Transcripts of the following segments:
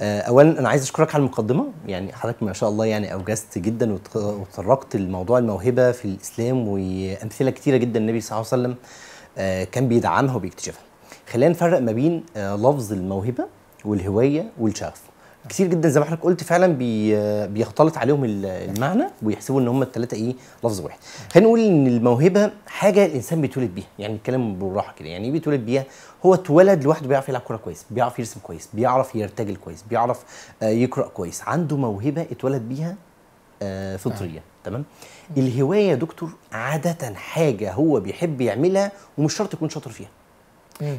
آه، اولا انا عايز اشكرك على المقدمه يعني حضرتك ما شاء الله يعني اوجزت جدا وتطرقت لموضوع الموهبه في الاسلام وامثله كتيره جدا النبي صلى الله عليه وسلم آه، كان بيدعمها وبيكتشفها خلينا نفرق ما بين آه، لفظ الموهبه والهوايه والشغف كتير جدا زي ما حضرتك قلت فعلا بي بيختلط عليهم المعنى ويحسبوا ان هم الثلاثه ايه لفظ واحد خلينا نقول ان الموهبه حاجه الانسان بيتولد بيها يعني الكلام بالراحه كده يعني ايه بيتولد بيها هو اتولد لوحده بيعرف يلعب كوره كويس بيعرف يرسم كويس بيعرف يرتجل كويس بيعرف آه، يقرا كويس عنده موهبه اتولد بيها آه، فطريه تمام الهوايه يا دكتور عاده حاجه هو بيحب يعملها ومش شرط يكون شاطر فيها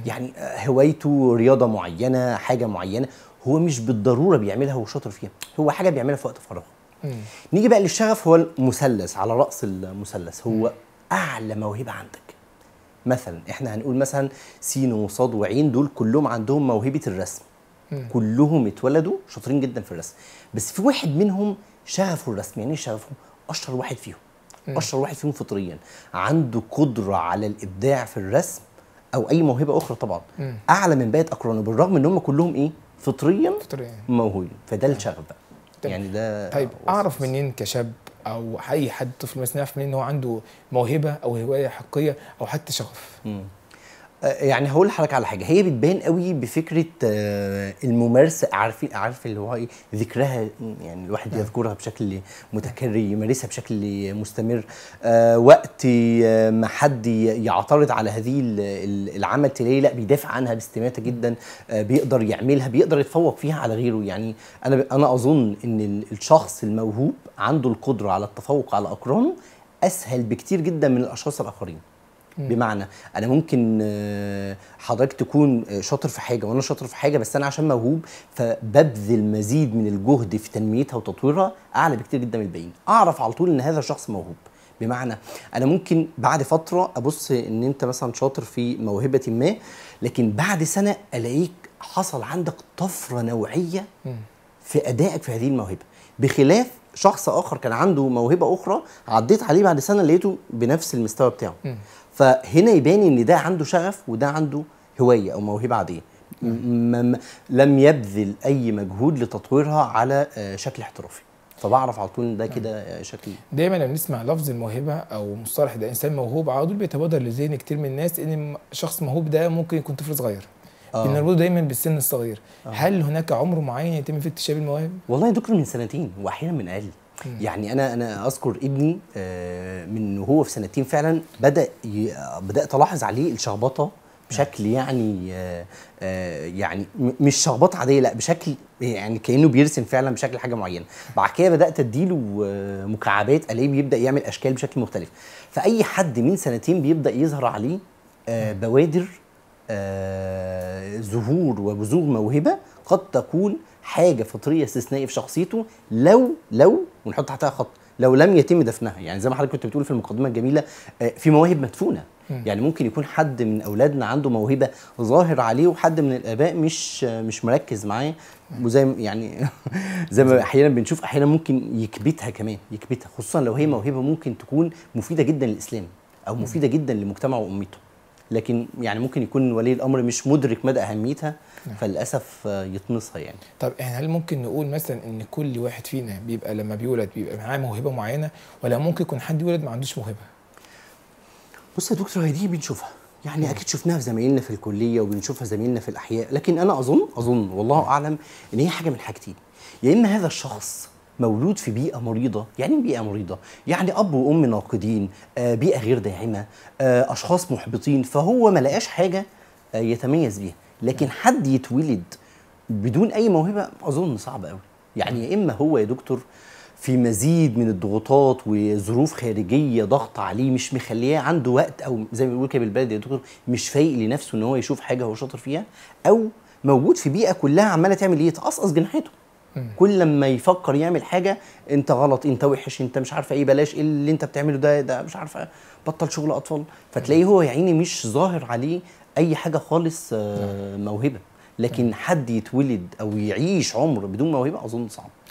يعني آه، هوايته رياضه معينه حاجه معينه هو مش بالضروره بيعملها وشاطر شاطر فيها هو حاجه بيعملها في وقت فراغه نيجي بقى للشغف هو المثلث على راس المثلث هو م. اعلى موهبه عندك مثلا احنا هنقول مثلا سين وصاد وعين دول كلهم عندهم موهبه الرسم م. كلهم اتولدوا شاطرين جدا في الرسم بس في واحد منهم شغفه الرسم يعني إيه شغفه اشهر واحد فيهم اشهر واحد فيهم فطريا عنده قدره على الابداع في الرسم او اي موهبه اخرى طبعا م. اعلى من باقي اقرانه بالرغم ان هم كلهم ايه فطريا فطريا موهوب فده الشغف بقى طيب. يعني ده طيب وصف. اعرف منين كشاب او اي حد طفل مثلا يعرف منين ان هو عنده موهبه او هوايه حقيقيه او حتى شغف؟ مم. آه، يعني هقول لحضرتك على حاجه هي بتبان قوي بفكره آه، الممارسه عارف عارف اللي هو ايه ذكرها يعني الواحد نعم. يذكرها بشكل متكرر يمارسها بشكل مستمر آه، وقت ما حد يعترض على هذه العمل تلاقيه لا بيدافع عنها باستماته جدا بيقدر يعملها بيقدر يتفوق فيها على غيره يعني انا انا اظن ان الشخص الموهوب عنده القدره على التفوق على اقرانه اسهل بكتير جدا من الاشخاص الاخرين بمعنى انا ممكن آه، حضرتك تكون آه، شاطر في حاجه وانا شاطر في حاجه بس انا عشان موهوب فببذل مزيد من الجهد في تنميتها وتطويرها اعلى بكتير جدا من الباقيين اعرف على طول ان هذا شخص موهوب بمعنى انا ممكن بعد فتره ابص ان انت مثلا شاطر في موهبه ما لكن بعد سنه الاقيك حصل عندك طفره نوعيه في ادائك في هذه الموهبه بخلاف شخص اخر كان عنده موهبه اخرى عديت عليه بعد سنه لقيته بنفس المستوى بتاعه فهنا يبان ان ده عنده شغف وده عنده هوايه او موهبه عاديه لم يبذل اي مجهود لتطويرها على آه، شكل احترافي فبعرف على طول ده كده آه، شكل دايما لما بنسمع لفظ الموهبه او مصطلح ده انسان موهوب على طول بيتبادر لذهن كتير من الناس ان شخص موهوب ده ممكن يكون طفل صغير آه. بنربطه دايما بالسن الصغير آه. هل هناك عمر معين يتم فيه اكتشاف المواهب والله يا دكتور من سنتين واحيانا من اقل يعني انا انا اذكر ابني آه، من وهو في سنتين فعلا بدا بدات الاحظ عليه الشخبطه بشكل يعني آه، آه، يعني مش شخبطه عاديه لا بشكل يعني كانه بيرسم فعلا بشكل حاجه معينه بعد كده بدات اديله مكعبات الاقيه بيبدا يعمل اشكال بشكل مختلف فاي حد من سنتين بيبدا يظهر عليه بوادر ظهور وبذور موهبه قد تكون حاجه فطريه استثنائيه في شخصيته لو لو ونحط تحتها خط لو لم يتم دفنها يعني زي ما حضرتك كنت بتقول في المقدمه الجميله آه، في مواهب مدفونه يعني ممكن يكون حد من اولادنا عنده موهبه ظاهر عليه وحد من الاباء مش مش مركز معاه وزي يعني زي ما احيانا بنشوف احيانا ممكن يكبتها كمان يكبتها خصوصا لو هي موهبه ممكن تكون مفيده جدا للاسلام او مفيده جدا لمجتمعه وامته لكن يعني ممكن يكون ولي الامر مش مدرك مدى اهميتها نعم. فللاسف آه، يطمسها يعني طب يعني هل ممكن نقول مثلا ان كل واحد فينا بيبقى لما بيولد بيبقى معاه موهبه معينه ولا ممكن يكون حد يولد ما عندوش موهبه بص يا دكتور هي دي بنشوفها يعني مم. نعم. اكيد شفناها في زمايلنا في الكليه وبنشوفها زمايلنا في الاحياء لكن انا اظن اظن والله اعلم ان هي حاجه من حاجتين يا اما هذا الشخص مولود في بيئه مريضه يعني إيه بيئه مريضه يعني اب وام ناقدين آه، بيئه غير داعمه آه، اشخاص محبطين فهو ما لقاش حاجه آه، يتميز بيها لكن حد يتولد بدون اي موهبه اظن صعب قوي يعني يا اما هو يا دكتور في مزيد من الضغوطات وظروف خارجيه ضغط عليه مش مخليه عنده وقت او زي ما بيقول كده بالبلدي يا دكتور مش فايق لنفسه ان هو يشوف حاجه هو شاطر فيها او موجود في بيئه كلها عماله تعمل ايه تقصقص جناحيته كل لما يفكر يعمل حاجه انت غلط انت وحش انت مش عارفه ايه بلاش ايه اللي انت بتعمله ده ده مش عارفه بطل شغل اطفال فتلاقيه هو يا عيني مش ظاهر عليه اي حاجه خالص آه، موهبه لكن حد يتولد او يعيش عمر بدون موهبه اظن صعب